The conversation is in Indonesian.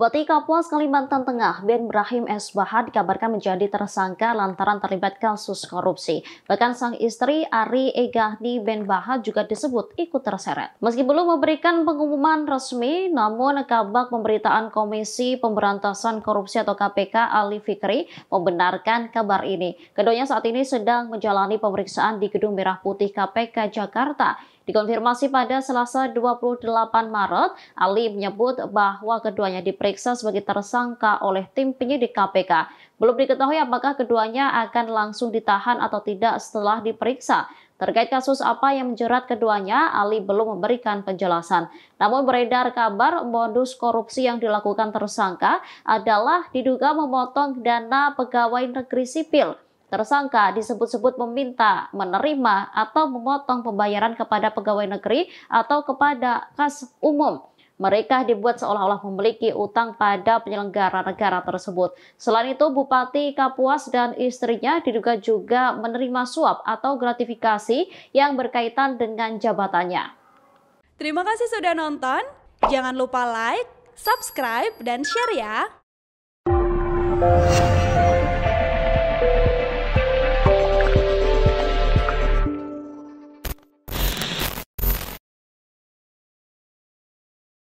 Bupati Kapuas, Kalimantan Tengah, Ben Brahim S. Bahad dikabarkan menjadi tersangka lantaran terlibat kasus korupsi. Bahkan sang istri Ari Egahni Ben Bahad juga disebut ikut terseret. Meski belum memberikan pengumuman resmi, namun Kabak Pemberitaan Komisi Pemberantasan Korupsi atau KPK Ali Fikri membenarkan kabar ini. Keduanya saat ini sedang menjalani pemeriksaan di Gedung Merah Putih KPK Jakarta Dikonfirmasi pada Selasa 28 Maret, Ali menyebut bahwa keduanya diperiksa sebagai tersangka oleh tim penyidik KPK. Belum diketahui apakah keduanya akan langsung ditahan atau tidak setelah diperiksa. Terkait kasus apa yang menjerat keduanya, Ali belum memberikan penjelasan. Namun beredar kabar modus korupsi yang dilakukan tersangka adalah diduga memotong dana pegawai negeri sipil. Tersangka disebut-sebut meminta, menerima, atau memotong pembayaran kepada pegawai negeri atau kepada kas umum. Mereka dibuat seolah-olah memiliki utang pada penyelenggara negara tersebut. Selain itu, Bupati Kapuas dan istrinya diduga juga menerima suap atau gratifikasi yang berkaitan dengan jabatannya. Terima kasih sudah nonton. Jangan lupa like, subscribe, dan share ya.